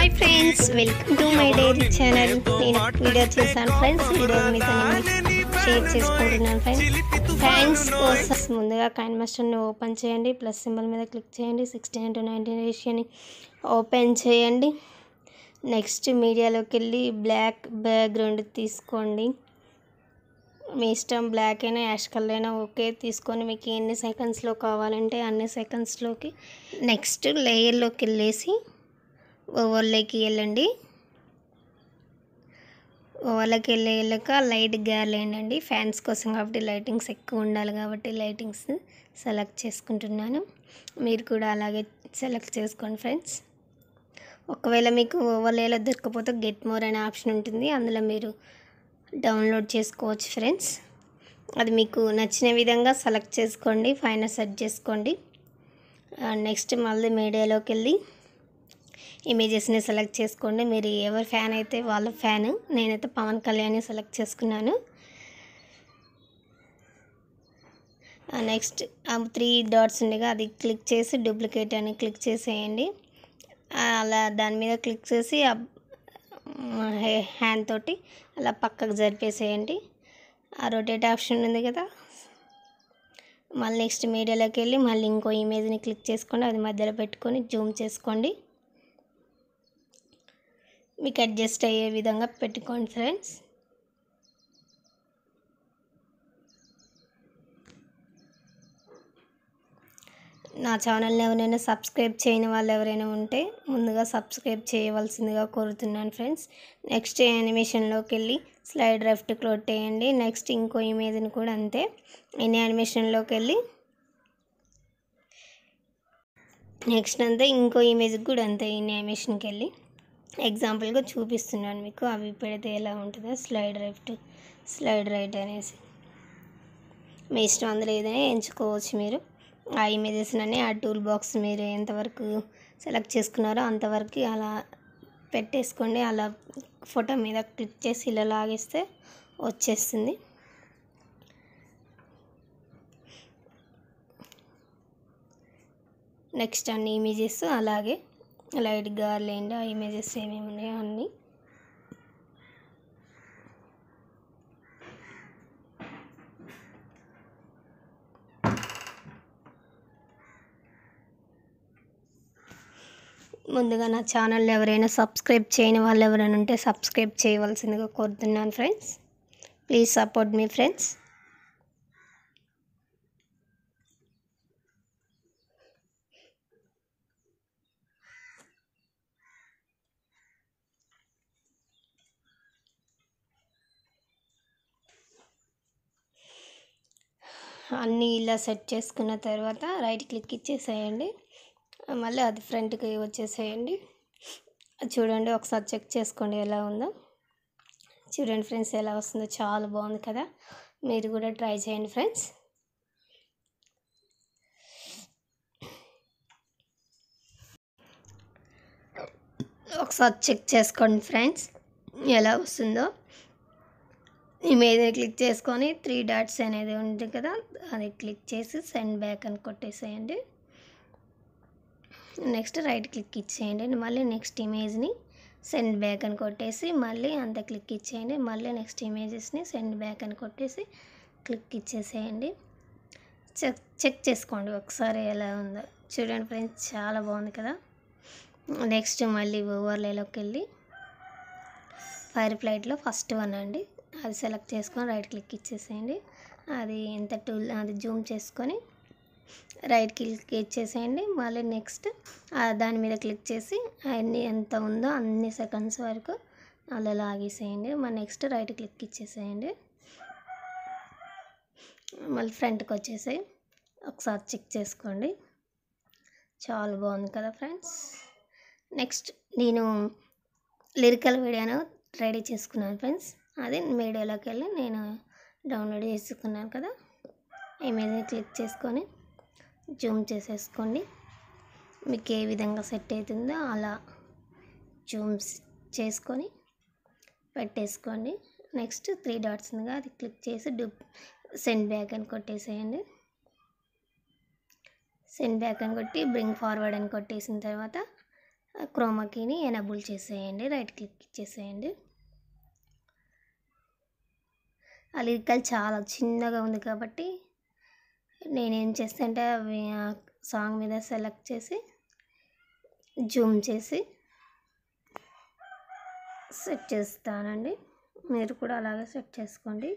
hi friends welcome to my diary channel నేను video చేశాను friends video మీతో share చేసుకుంటున్నాను ఫ్రెండ్స్ థ్యాంక్స్ కోసం ముందుగా కైన్ మాస్టర్ని ఓపెన్ చేయండి ప్లస్ సింబల్ మీద క్లిక్ చేయండి సిక్స్టీన్ టు నైన్టీన్ రేషియోని ఓపెన్ చేయండి నెక్స్ట్ మీడియాలోకి వెళ్ళి బ్లాక్ బ్యాక్గ్రౌండ్ తీసుకోండి మీ ఇష్టం బ్లాక్ అయినా యాష్ కలర్ అయినా ఓకే తీసుకొని మీకు ఎన్ని సెకండ్స్లో కావాలంటే అన్ని సెకండ్స్లోకి నెక్స్ట్ లేయర్లోకి వెళ్ళేసి ఓవర్లోకి వెళ్ళండి ఓవర్లోకి వెళ్ళే వెళ్ళాక లైట్ గార్లేండి ఫ్యాన్స్ కోసం కాబట్టి లైటింగ్స్ ఎక్కువ ఉండాలి కాబట్టి లైటింగ్స్ సెలెక్ట్ చేసుకుంటున్నాను మీరు కూడా అలాగే సెలెక్ట్ చేసుకోండి ఫ్రెండ్స్ ఒకవేళ మీకు ఓవర్లేలో దొరకపోతే గెట్ మోర్ అనే ఆప్షన్ ఉంటుంది అందులో మీరు డౌన్లోడ్ చేసుకోవచ్చు ఫ్రెండ్స్ అది మీకు నచ్చిన విధంగా సెలెక్ట్ చేసుకోండి ఫైనల్ సెట్ చేసుకోండి నెక్స్ట్ మళ్ళీ మీడియాలోకి వెళ్ళి ఇమేజెస్ని సెలెక్ట్ చేసుకోండి మీరు ఎవరి ఫ్యాన్ అయితే వాళ్ళ ఫ్యాన్ నేనైతే పవన్ కళ్యాణ్ని సెలెక్ట్ చేసుకున్నాను నెక్స్ట్ త్రీ డాట్స్ ఉండగా అది క్లిక్ చేసి డూప్లికేట్ అని క్లిక్ చేసేయండి అలా దాని మీద క్లిక్ చేసి హ్యాండ్ తోటి అలా పక్కకు జరిపేసేయండి ఆ రొటేట్ ఆప్షన్ ఉంది కదా మళ్ళీ నెక్స్ట్ మీడియాలోకి వెళ్ళి మళ్ళీ ఇంకో ఇమేజ్ని క్లిక్ చేసుకోండి అది మధ్యలో పెట్టుకొని జూమ్ చేసుకోండి మీకు అడ్జస్ట్ అయ్యే విధంగా పెట్టుకోండి ఫ్రెండ్స్ నా ఛానల్ని ఎవరైనా సబ్స్క్రైబ్ చేయని వాళ్ళు ఎవరైనా ఉంటే ముందుగా సబ్స్క్రైబ్ చేయవలసిందిగా కోరుతున్నాను ఫ్రెండ్స్ నెక్స్ట్ యానిమేషన్లోకి వెళ్ళి స్లైడ్ రెఫ్ట్ క్లోట్ చేయండి నెక్స్ట్ ఇంకో ఇమేజ్ని కూడా అంతే ఎన్ని యానిమేషన్లోకి వెళ్ళి నెక్స్ట్ అంతే ఇంకో ఇమేజ్కి కూడా అంతే ఈ యానిమేషన్కి వెళ్ళి ఎగ్జాంపుల్గా చూపిస్తున్నాను మీకు అవి పెడితే ఎలా ఉంటుందో స్లైడ్ రైట్ స్లైడ్ రైట్ అనేసి మీ ఇష్టం అందులో ఏదైనా ఎంచుకోవచ్చు మీరు ఆ ఇమేజెస్ని ఆ టూల్ బాక్స్ మీరు ఎంతవరకు సెలెక్ట్ చేసుకున్నారో అంతవరకు అలా పెట్టేసుకోండి అలా ఫోటో మీద క్లిక్ చేసి ఇలా లాగేస్తే వచ్చేస్తుంది నెక్స్ట్ అన్ని ఇమేజెస్ అలాగే లైట్గా లేండి ఆ ఇమేజెస్ ఏమేమి ఉన్నాయో అన్నీ ముందుగా నా ఛానల్ ఎవరైనా సబ్స్క్రైబ్ చేయని వాళ్ళు ఎవరైనా ఉంటే సబ్స్క్రైబ్ చేయవలసిందిగా కోరుతున్నాను ఫ్రెండ్స్ ప్లీజ్ సపోర్ట్ మీ ఫ్రెండ్స్ అన్నీ ఇలా సెట్ చేసుకున్న తర్వాత రైట్ క్లిక్ ఇచ్చేసేయండి మళ్ళీ అది ఫ్రంట్కి వచ్చేసేయండి చూడండి ఒకసారి చెక్ చేసుకోండి ఎలా ఉందో చూడండి ఫ్రెండ్స్ ఎలా వస్తుందో చాలా బాగుంది కదా మీరు కూడా ట్రై చేయండి ఫ్రెండ్స్ ఒకసారి చెక్ చేసుకోండి ఫ్రెండ్స్ ఎలా వస్తుందో ఇమేజ్ని క్లిక్ చేసుకొని త్రీ డాట్స్ అనేది ఉంది కదా అది క్లిక్ చేసి సెండ్ బ్యాక్ అని కొట్టేసేయండి నెక్స్ట్ రైట్ క్లిక్ ఇచ్చేయండి మళ్ళీ నెక్స్ట్ ఇమేజ్ని సెండ్ బ్యాక్ అని కొట్టేసి మళ్ళీ అంత క్లిక్ ఇచ్చేయండి మళ్ళీ నెక్స్ట్ ఇమేజెస్ని సెండ్ బ్యాక్ అని కొట్టేసి క్లిక్ ఇచ్చేసేయండి చెక్ చెక్ చేసుకోండి ఒకసారి ఎలా ఉందో చూడండి ఫ్రెండ్స్ చాలా బాగుంది కదా నెక్స్ట్ మళ్ళీ ఓవర్లేలోకి వెళ్ళి ఫైర్ ఫ్లైట్లో ఫస్ట్ వన్ అండి అది సెలెక్ట్ చేసుకొని రైట్ క్లిక్ ఇచ్చేసేయండి అది ఎంత టూల్ అది జూమ్ చేసుకొని రైట్ క్లిక్ ఇచ్చేసేయండి మళ్ళీ నెక్స్ట్ దాని మీద క్లిక్ చేసి అన్నీ ఎంత ఉందో అన్ని సెకండ్స్ వరకు అలా లాగేసేయండి మళ్ళీ నెక్స్ట్ రైట్ క్లిక్ ఇచ్చేసేయండి మళ్ళీ ఫ్రంట్కి వచ్చేసి ఒకసారి చెక్ చేసుకోండి చాలా బాగుంది కదా ఫ్రెండ్స్ నెక్స్ట్ నేను లిరికల్ వీడియోను రెడీ చేసుకున్నాను ఫ్రెండ్స్ అది మీడియాలోకి వెళ్ళి నేను డౌన్లోడ్ చేసుకున్నాను కదా ఇమేజ్ని క్లిక్ చేసుకొని జూమ్ చేసేసుకోండి మీకు ఏ విధంగా సెట్ అవుతుందో అలా జూమ్ చేసుకొని పెట్టేసుకోండి నెక్స్ట్ త్రీ డాట్స్ ఉందిగా అది క్లిక్ చేసి డూ సెండ్ బ్యాక్ అని కొట్టేసేయండి సెండ్ బ్యాక్ అని కొట్టి బ్రింగ్ ఫార్వర్డ్ అని కొట్టేసిన తర్వాత క్రోమాకీని ఎనబుల్ చేసేయండి రైట్ క్లిక్ ఇచ్చేసేయండి ఆ లిరికల్ చాలా చిన్నగా ఉంది కాబట్టి నేనేం చేస్తా అంటే అవి సాంగ్ మీద సెలెక్ట్ చేసి జూమ్ చేసి సెట్ చేస్తానండి మీరు కూడా అలాగే సెట్ చేసుకోండి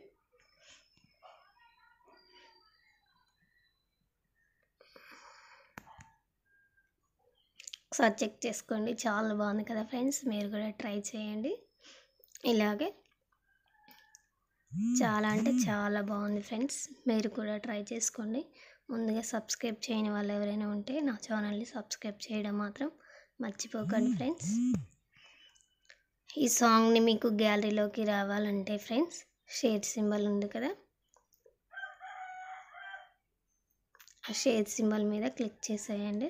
ఒకసారి చెక్ చేసుకోండి చాలా బాగుంది కదా ఫ్రెండ్స్ మీరు కూడా ట్రై చేయండి ఇలాగే చాలా అంటే చాలా బాగుంది ఫ్రెండ్స్ మీరు కూడా ట్రై చేసుకోండి ముందుగా సబ్స్క్రైబ్ చేయని వాళ్ళు ఎవరైనా ఉంటే నా ఛానల్ని సబ్స్క్రైబ్ చేయడం మాత్రం మర్చిపోకండి ఫ్రెండ్స్ ఈ సాంగ్ని మీకు గ్యాలరీలోకి రావాలంటే ఫ్రెండ్స్ షేర్ సింబల్ ఉంది కదా ఆ షేర్ సింబల్ మీద క్లిక్ చేసేయండి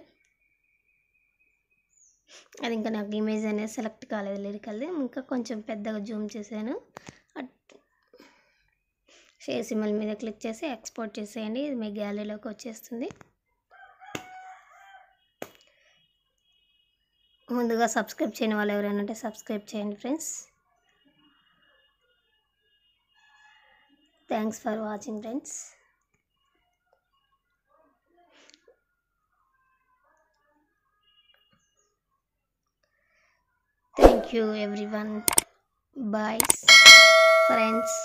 అది ఇంకా నాకు ఇమేజ్ అనేది సెలెక్ట్ కాలేదు లిరికల్ది ఇంకా కొంచెం పెద్దగా జూమ్ చేశాను షేర్ సిమ్మల్ మీద క్లిక్ చేసి ఎక్స్పోర్ట్ చేసేయండి ఇది మీ గ్యాలరీలోకి వచ్చేస్తుంది ముందుగా సబ్స్క్రైబ్ చేయని వాళ్ళు ఎవరైనా ఉంటే సబ్స్క్రైబ్ చేయండి friends thanks for watching friends thank you everyone bye friends